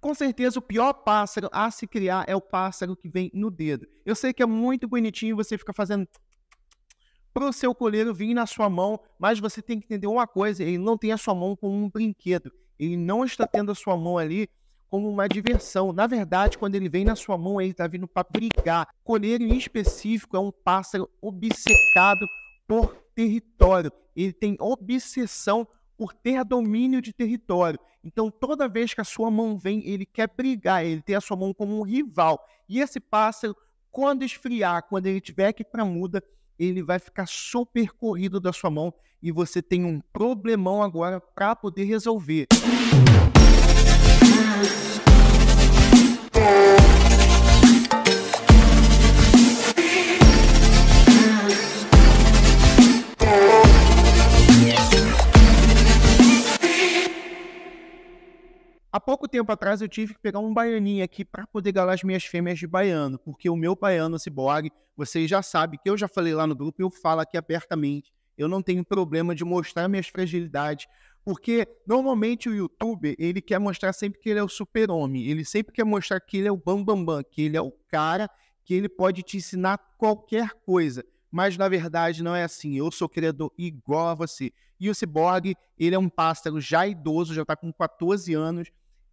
Com certeza, o pior pássaro a se criar é o pássaro que vem no dedo. Eu sei que é muito bonitinho você ficar fazendo para o seu coleiro vir na sua mão, mas você tem que entender uma coisa: ele não tem a sua mão como um brinquedo. Ele não está tendo a sua mão ali como uma diversão. Na verdade, quando ele vem na sua mão, ele está vindo para brigar. O coleiro, em específico, é um pássaro obcecado por território. Ele tem obsessão por ter domínio de território. Então, toda vez que a sua mão vem, ele quer brigar, ele tem a sua mão como um rival. E esse pássaro, quando esfriar, quando ele tiver que ir para muda, ele vai ficar super corrido da sua mão e você tem um problemão agora para poder resolver. tempo atrás eu tive que pegar um baianinho aqui para poder galar as minhas fêmeas de baiano, porque o meu baiano ciborgue, vocês já sabem que eu já falei lá no grupo, eu falo aqui abertamente. Eu não tenho problema de mostrar minhas fragilidades, porque normalmente o youtuber, ele quer mostrar sempre que ele é o super-homem, ele sempre quer mostrar que ele é o bambambam, bam, bam, que ele é o cara que ele pode te ensinar qualquer coisa. Mas na verdade não é assim. Eu sou criador igual a você. E o Cyborg, ele é um pássaro já idoso, já está com 14 anos,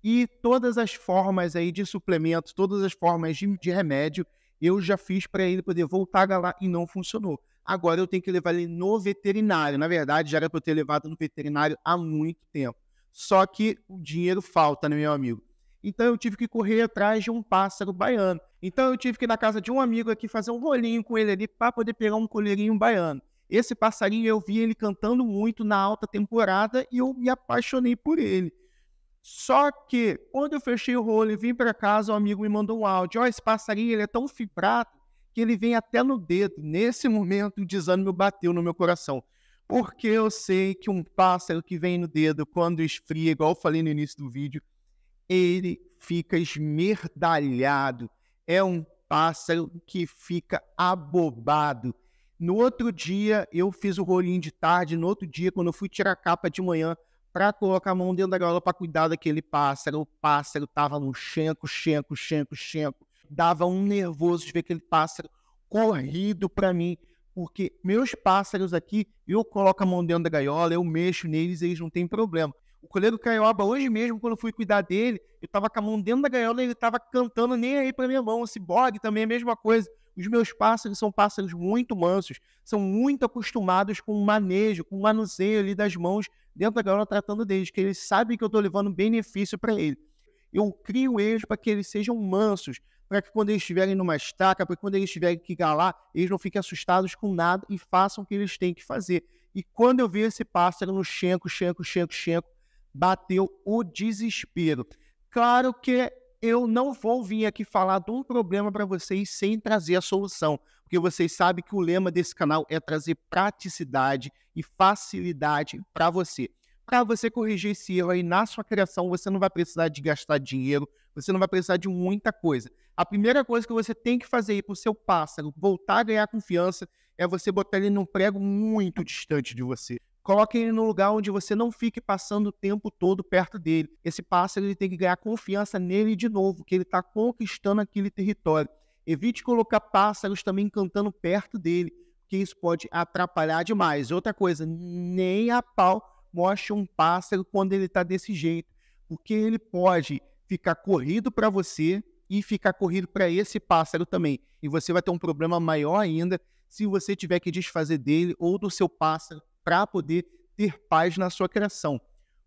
e todas as formas aí de suplemento, todas as formas de, de remédio, eu já fiz para ele poder voltar lá e não funcionou. Agora eu tenho que levar ele no veterinário. Na verdade, já era para eu ter levado no veterinário há muito tempo. Só que o dinheiro falta, né, meu amigo? Então eu tive que correr atrás de um pássaro baiano. Então eu tive que ir na casa de um amigo aqui fazer um rolinho com ele ali para poder pegar um coleirinho baiano. Esse passarinho eu vi ele cantando muito na alta temporada e eu me apaixonei por ele. Só que, quando eu fechei o rolo e vim para casa, um amigo me mandou um áudio. Ó, oh, esse passarinho ele é tão fibrado que ele vem até no dedo. Nesse momento, o desânimo bateu no meu coração. Porque eu sei que um pássaro que vem no dedo, quando esfria, igual eu falei no início do vídeo, ele fica esmerdalhado. É um pássaro que fica abobado. No outro dia, eu fiz o rolinho de tarde. No outro dia, quando eu fui tirar a capa de manhã, para colocar a mão dentro da gaiola para cuidar daquele pássaro. O pássaro tava no xenco, xenco, xenco, xenco. Dava um nervoso de ver aquele pássaro corrido para mim, porque meus pássaros aqui, eu coloco a mão dentro da gaiola, eu mexo neles, e eles não tem problema. O colega Caioba, hoje mesmo, quando eu fui cuidar dele, eu tava com a mão dentro da gaiola e ele tava cantando nem aí pra minha mão. O Cyborg também é a mesma coisa. Os meus pássaros são pássaros muito mansos, são muito acostumados com o manejo, com o manuseio ali das mãos dentro da gaiola tratando deles, que eles sabem que eu estou levando benefício para eles. Eu crio eles para que eles sejam mansos, para que quando eles estiverem numa estaca, para que quando eles tiverem que galar, eles não fiquem assustados com nada e façam o que eles têm que fazer. E quando eu vi esse pássaro no xenco, xenco, xenco, xenco, bateu o desespero. Claro que eu não vou vir aqui falar de um problema para vocês sem trazer a solução, porque vocês sabem que o lema desse canal é trazer praticidade e facilidade para você. Para você corrigir esse erro aí na sua criação, você não vai precisar de gastar dinheiro, você não vai precisar de muita coisa. A primeira coisa que você tem que fazer para o seu pássaro voltar a ganhar confiança é você botar ele num prego muito distante de você. Coloque ele no lugar onde você não fique passando o tempo todo perto dele. Esse pássaro ele tem que ganhar confiança nele de novo, que ele está conquistando aquele território. Evite colocar pássaros também cantando perto dele, que isso pode atrapalhar demais. Outra coisa, nem a pau mostre um pássaro quando ele está desse jeito, porque ele pode ficar corrido para você e ficar corrido para esse pássaro também. E você vai ter um problema maior ainda se você tiver que desfazer dele ou do seu pássaro para poder ter paz na sua criação.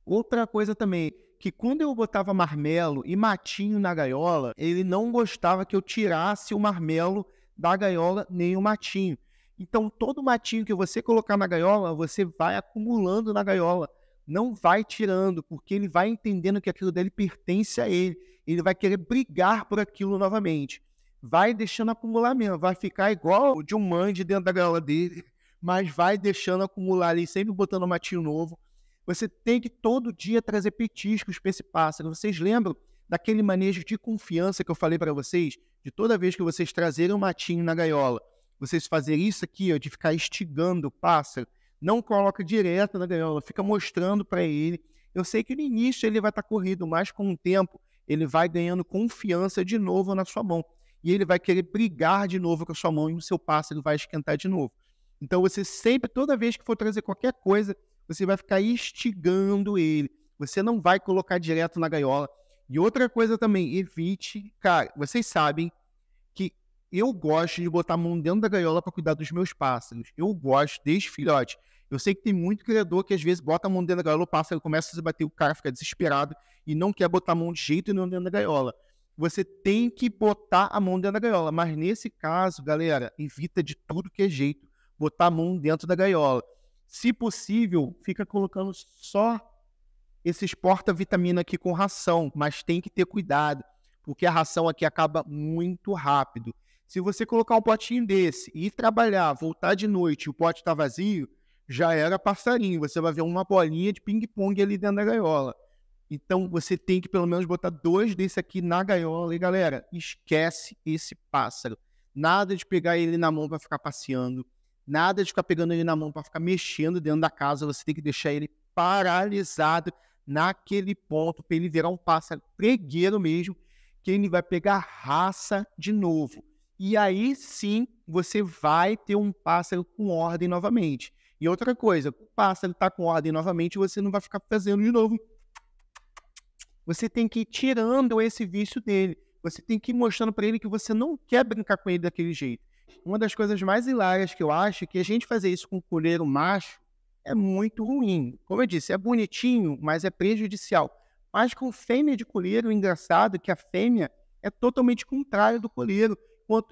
Outra coisa também, que quando eu botava marmelo e matinho na gaiola, ele não gostava que eu tirasse o marmelo da gaiola nem o matinho. Então, todo matinho que você colocar na gaiola, você vai acumulando na gaiola. Não vai tirando, porque ele vai entendendo que aquilo dele pertence a ele. Ele vai querer brigar por aquilo novamente. Vai deixando acumular mesmo, vai ficar igual de um mande dentro da gaiola dele mas vai deixando acumular ali, sempre botando um matinho novo. Você tem que todo dia trazer petiscos para esse pássaro. Vocês lembram daquele manejo de confiança que eu falei para vocês? De toda vez que vocês trazerem um matinho na gaiola, vocês fazerem isso aqui, ó, de ficar estigando o pássaro, não coloca direto na gaiola, fica mostrando para ele. Eu sei que no início ele vai estar tá corrido, mas com o tempo ele vai ganhando confiança de novo na sua mão. E ele vai querer brigar de novo com a sua mão e o seu pássaro vai esquentar de novo. Então você sempre, toda vez que for trazer qualquer coisa, você vai ficar instigando ele. Você não vai colocar direto na gaiola. E outra coisa também, evite, cara, vocês sabem que eu gosto de botar a mão dentro da gaiola para cuidar dos meus pássaros. Eu gosto desde filhote. Eu sei que tem muito criador que às vezes bota a mão dentro da gaiola, o pássaro começa a se bater, o cara fica desesperado e não quer botar a mão de jeito nenhum dentro da gaiola. Você tem que botar a mão dentro da gaiola, mas nesse caso, galera, evita de tudo que é jeito botar a mão dentro da gaiola. Se possível, fica colocando só esses porta-vitamina aqui com ração, mas tem que ter cuidado, porque a ração aqui acaba muito rápido. Se você colocar um potinho desse e ir trabalhar, voltar de noite e o pote está vazio, já era passarinho. Você vai ver uma bolinha de ping-pong ali dentro da gaiola. Então você tem que pelo menos botar dois desse aqui na gaiola. E galera, esquece esse pássaro. Nada de pegar ele na mão para ficar passeando. Nada de ficar pegando ele na mão para ficar mexendo dentro da casa. Você tem que deixar ele paralisado naquele ponto para ele virar um pássaro pregueiro mesmo, que ele vai pegar raça de novo. E aí sim você vai ter um pássaro com ordem novamente. E outra coisa, o pássaro está com ordem novamente, você não vai ficar fazendo de novo. Você tem que ir tirando esse vício dele. Você tem que ir mostrando para ele que você não quer brincar com ele daquele jeito uma das coisas mais hilárias que eu acho é que a gente fazer isso com o coleiro macho é muito ruim. Como eu disse, é bonitinho, mas é prejudicial. Mas com fêmea de coleiro, é engraçado que a fêmea é totalmente contrário do coleiro.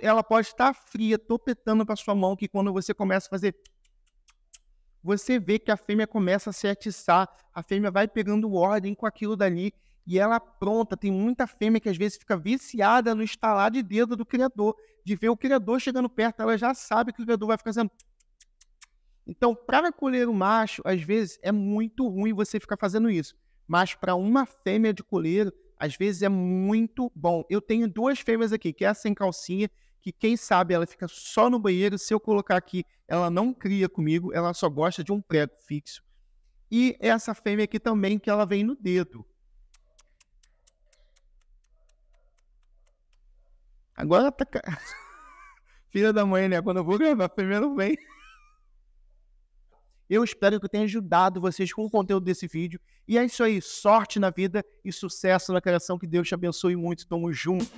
Ela pode estar fria, topetando para sua mão, que quando você começa a fazer você vê que a fêmea começa a se atiçar, a fêmea vai pegando ordem com aquilo dali, e ela pronta, tem muita fêmea que às vezes fica viciada no estalar de dedo do criador, de ver o criador chegando perto, ela já sabe que o criador vai ficar fazendo. Então, para colher o macho, às vezes é muito ruim você ficar fazendo isso. Mas para uma fêmea de coleiro, às vezes é muito bom. Eu tenho duas fêmeas aqui, que é a sem calcinha, que quem sabe ela fica só no banheiro. Se eu colocar aqui, ela não cria comigo, ela só gosta de um prego fixo. E essa fêmea aqui também, que ela vem no dedo. Agora tá. Filha da mãe, né? Quando eu vou gravar, primeiro vem. Eu espero que eu tenha ajudado vocês com o conteúdo desse vídeo. E é isso aí. Sorte na vida e sucesso na criação. Que Deus te abençoe muito. Tamo junto.